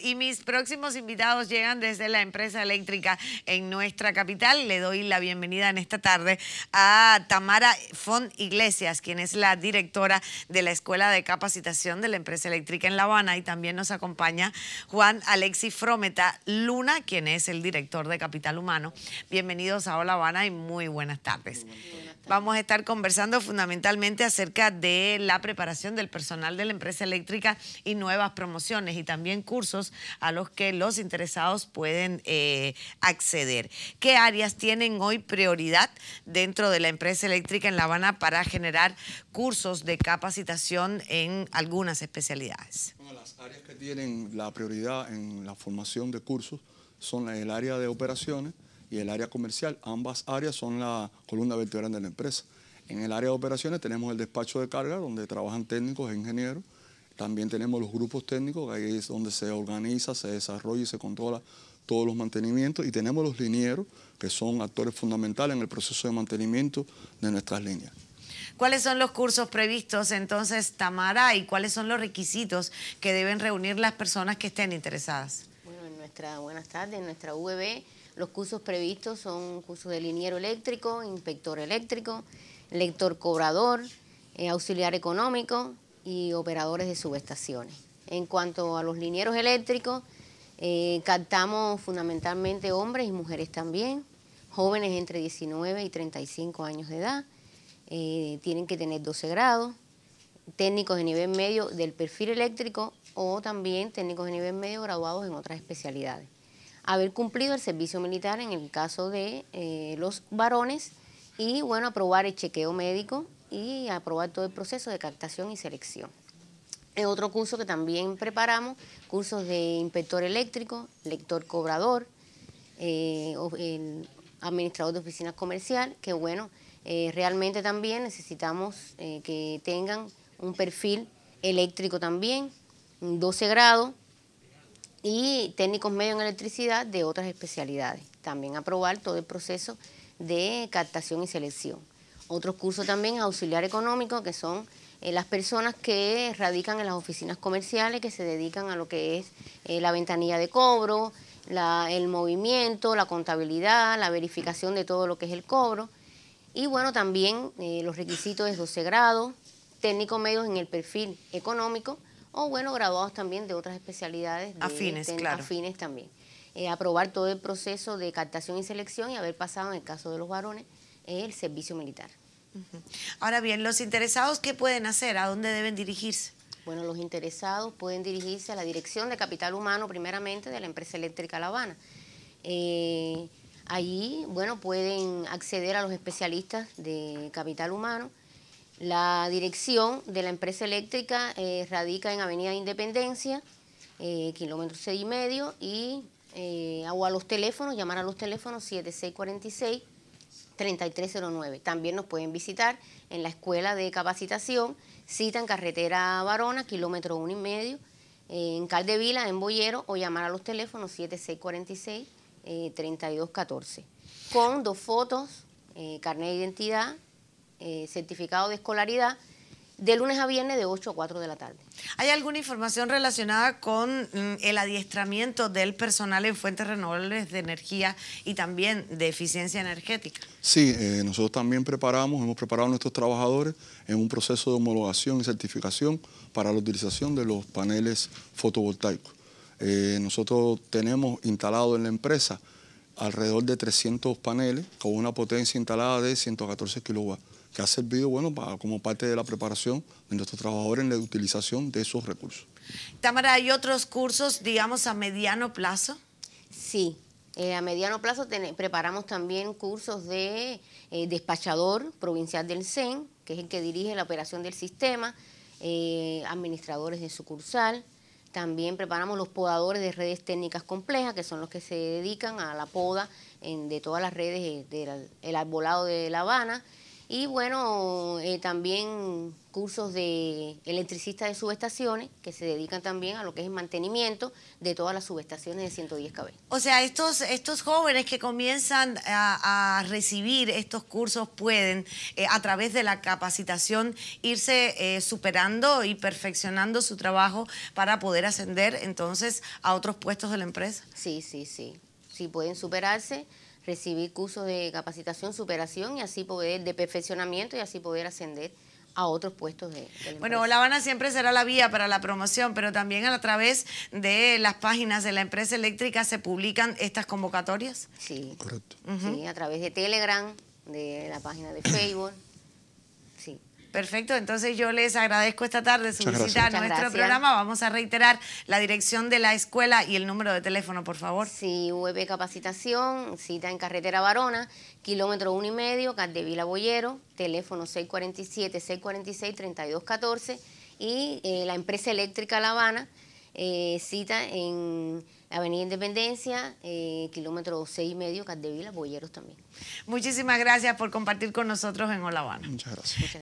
Y mis próximos invitados llegan desde la empresa eléctrica en nuestra capital. Le doy la bienvenida en esta tarde a Tamara Font Iglesias, quien es la directora de la Escuela de Capacitación de la empresa eléctrica en La Habana. Y también nos acompaña Juan Alexis Frometa Luna, quien es el director de Capital Humano. Bienvenidos a La Habana y muy buenas tardes. Vamos a estar conversando fundamentalmente acerca de la preparación del personal de la empresa eléctrica y nuevas promociones y también cursos a los que los interesados pueden eh, acceder. ¿Qué áreas tienen hoy prioridad dentro de la empresa eléctrica en La Habana para generar cursos de capacitación en algunas especialidades? las áreas que tienen la prioridad en la formación de cursos son el área de operaciones, y el área comercial. Ambas áreas son la columna vertebral de la empresa. En el área de operaciones tenemos el despacho de carga, donde trabajan técnicos e ingenieros. También tenemos los grupos técnicos, ahí es donde se organiza, se desarrolla y se controla todos los mantenimientos. Y tenemos los linieros, que son actores fundamentales en el proceso de mantenimiento de nuestras líneas. ¿Cuáles son los cursos previstos entonces, Tamara, y cuáles son los requisitos que deben reunir las personas que estén interesadas? Bueno, en nuestra, buenas tardes, en nuestra VB los cursos previstos son cursos de liniero eléctrico, inspector eléctrico, lector cobrador, eh, auxiliar económico y operadores de subestaciones. En cuanto a los linieros eléctricos, eh, captamos fundamentalmente hombres y mujeres también, jóvenes entre 19 y 35 años de edad, eh, tienen que tener 12 grados, técnicos de nivel medio del perfil eléctrico o también técnicos de nivel medio graduados en otras especialidades haber cumplido el servicio militar en el caso de eh, los varones y bueno, aprobar el chequeo médico y aprobar todo el proceso de captación y selección. es otro curso que también preparamos, cursos de inspector eléctrico, lector cobrador, eh, administrador de oficinas comercial, que bueno, eh, realmente también necesitamos que tengan un perfil eléctrico también, 12 grados, y técnicos medios en electricidad de otras especialidades. También aprobar todo el proceso de captación y selección. Otros cursos también auxiliar económico, que son eh, las personas que radican en las oficinas comerciales, que se dedican a lo que es eh, la ventanilla de cobro, el movimiento, la contabilidad, la verificación de todo lo que es el cobro. Y bueno, también eh, los requisitos de 12 grados, técnicos medios en el perfil económico, o bueno, graduados también de otras especialidades. afines, Afines también. Eh, aprobar todo el proceso de captación y selección y haber pasado, en el caso de los varones, el servicio militar. Ahora bien, ¿los interesados qué pueden hacer? ¿A dónde deben dirigirse? Bueno, los interesados pueden dirigirse a la Dirección de Capital Humano, primeramente, de la empresa eléctrica La Habana. Eh, allí, bueno, pueden acceder a los especialistas de Capital Humano, la dirección de la empresa eléctrica eh, radica en Avenida Independencia, eh, kilómetro 6 y medio, y o eh, a los teléfonos, llamar a los teléfonos 7646 3309. También nos pueden visitar en la Escuela de Capacitación, cita en Carretera Barona, kilómetro 1 y medio, en Caldevila, en Boyero, o llamar a los teléfonos 7646-3214. Con dos fotos, carnet de identidad eh, certificado de escolaridad de lunes a viernes de 8 a 4 de la tarde. ¿Hay alguna información relacionada con mm, el adiestramiento del personal en fuentes renovables de energía y también de eficiencia energética? Sí, eh, nosotros también preparamos, hemos preparado a nuestros trabajadores en un proceso de homologación y certificación para la utilización de los paneles fotovoltaicos. Eh, nosotros tenemos instalado en la empresa alrededor de 300 paneles con una potencia instalada de 114 kW que ha servido bueno, como parte de la preparación de nuestros trabajadores en la utilización de esos recursos. Tamara, ¿hay otros cursos, digamos, a mediano plazo? Sí, eh, a mediano plazo preparamos también cursos de eh, despachador provincial del CEN, que es el que dirige la operación del sistema, eh, administradores de sucursal. También preparamos los podadores de redes técnicas complejas, que son los que se dedican a la poda de todas las redes del arbolado de La Habana. Y bueno, eh, también cursos de electricistas de subestaciones que se dedican también a lo que es el mantenimiento de todas las subestaciones de 110 kb. O sea, estos, estos jóvenes que comienzan a, recibir estos cursos pueden, eh, a través de la capacitación, irse eh, superando y perfeccionando su trabajo para poder ascender entonces a otros puestos de la empresa. Sí, sí, sí. Sí, pueden superarse recibir cursos de capacitación, superación y así poder, de perfeccionamiento y así poder ascender a otros puestos de, Bueno, La Habana siempre será la vía para la promoción, pero también a través de las páginas de la empresa eléctrica se publican estas convocatorias. Sí, correcto. Sí, a través de Telegram, de la página de Facebook. Perfecto, entonces yo les agradezco esta tarde su visita a nuestro programa. Vamos a reiterar la dirección de la escuela y el número de teléfono, por favor. Sí, VP e Capacitación, cita en Carretera Varona, kilómetro uno y medio, Cardevila Boyero, teléfono 647-646-3214 y la empresa eléctrica La Habana, eh, cita en Avenida Independencia, eh, kilómetro 6 y medio, Cardevila, Boyeros también. Muchísimas gracias por compartir con nosotros en Hola Habana. Muchas gracias.